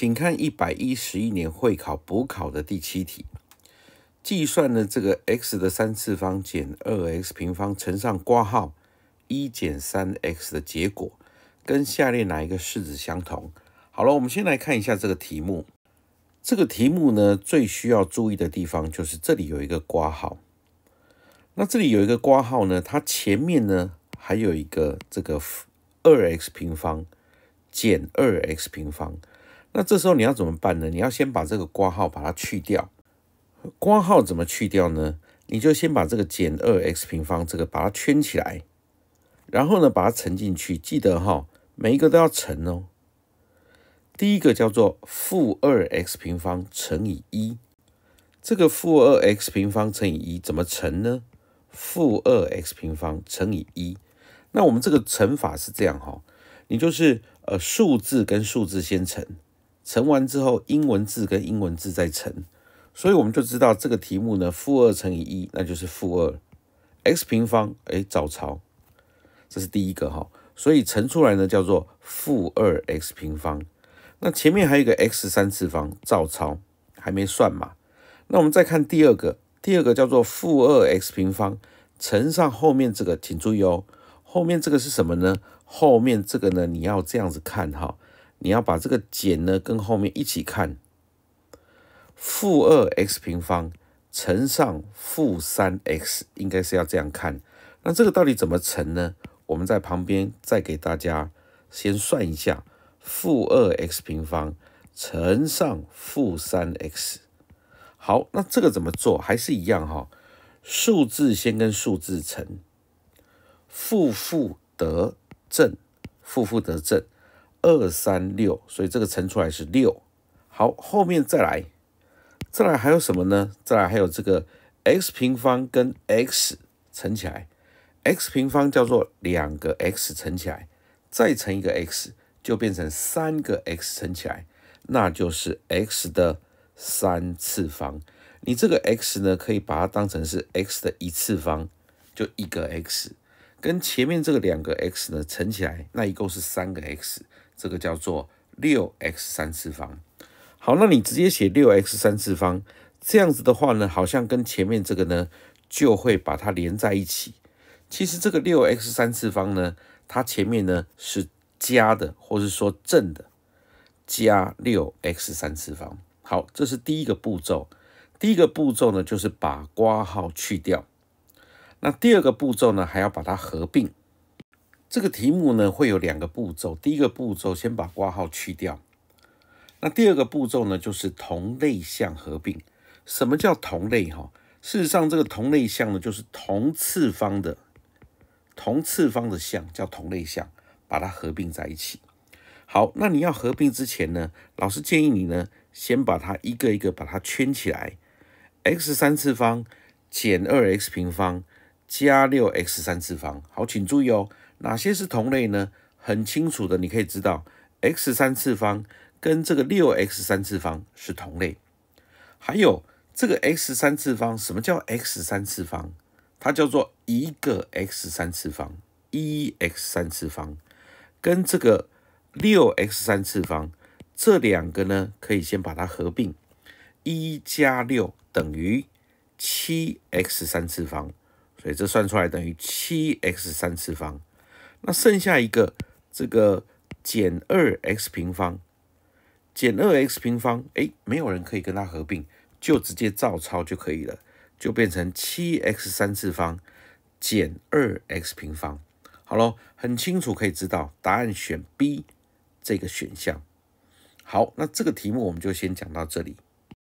请看一百一十一年会考补考的第七题，计算了这个 x 的三次方减二 x 平方乘上括号一减三 x 的结果，跟下列哪一个式子相同？好了，我们先来看一下这个题目。这个题目呢，最需要注意的地方就是这里有一个括号。那这里有一个括号呢，它前面呢还有一个这个二 x 平方减二 x 平方。那这时候你要怎么办呢？你要先把这个括号把它去掉。括号怎么去掉呢？你就先把这个减二 x 平方这个把它圈起来，然后呢把它乘进去。记得哈，每一个都要乘哦。第一个叫做负二 x 平方乘以一。这个负二 x 平方乘以一怎么乘呢？负二 x 平方乘以一。那我们这个乘法是这样哈，你就是呃数字跟数字先乘。乘完之后，英文字跟英文字再乘，所以我们就知道这个题目呢，负二乘以一，那就是负二 x 平方，哎，照抄，这是第一个哈，所以乘出来呢叫做负二 x 平方。那前面还有一个 x 三次方，照抄，还没算嘛。那我们再看第二个，第二个叫做负二 x 平方乘上后面这个，请注意哦，后面这个是什么呢？后面这个呢，你要这样子看哈。你要把这个减呢跟后面一起看，负二 x 平方乘上负三 x 应该是要这样看，那这个到底怎么乘呢？我们在旁边再给大家先算一下，负二 x 平方乘上负三 x，好，那这个怎么做？还是一样哈，数字先跟数字乘，负负得正，负负得正。二三六，所以这个乘出来是六。好，后面再来，再来还有什么呢？再来还有这个 x 平方跟 x 乘起来，x 平方叫做两个 x 乘起来，再乘一个 x 就变成三个 x 乘起来，那就是 x 的三次方。你这个 x 呢，可以把它当成是 x 的一次方，就一个 x。跟前面这个两个 x 呢乘起来，那一共是三个 x，这个叫做六 x 三次方。好，那你直接写六 x 三次方，这样子的话呢，好像跟前面这个呢就会把它连在一起。其实这个六 x 三次方呢，它前面呢是加的，或是说正的，加六 x 三次方。好，这是第一个步骤。第一个步骤呢，就是把括号去掉。那第二个步骤呢，还要把它合并。这个题目呢，会有两个步骤。第一个步骤，先把括号去掉。那第二个步骤呢，就是同类项合并。什么叫同类哈？事实上，这个同类项呢，就是同次方的同次方的项叫同类项，把它合并在一起。好，那你要合并之前呢，老师建议你呢，先把它一个一个把它圈起来。x 三次方减二 x 平方。加六 x 三次方。好，请注意哦，哪些是同类呢？很清楚的，你可以知道 x 三次方跟这个六 x 三次方是同类。还有这个 x 三次方，什么叫 x 三次方？它叫做一个 x 三次方，一 x 三次方跟这个六 x 三次方，这两个呢可以先把它合并，一加六等于七 x 三次方。所以这算出来等于七 x 三次方，那剩下一个这个减二 x 平方，减二 x 平方，哎，没有人可以跟它合并，就直接照抄就可以了，就变成七 x 三次方减二 x 平方。好了，很清楚可以知道答案选 B 这个选项。好，那这个题目我们就先讲到这里。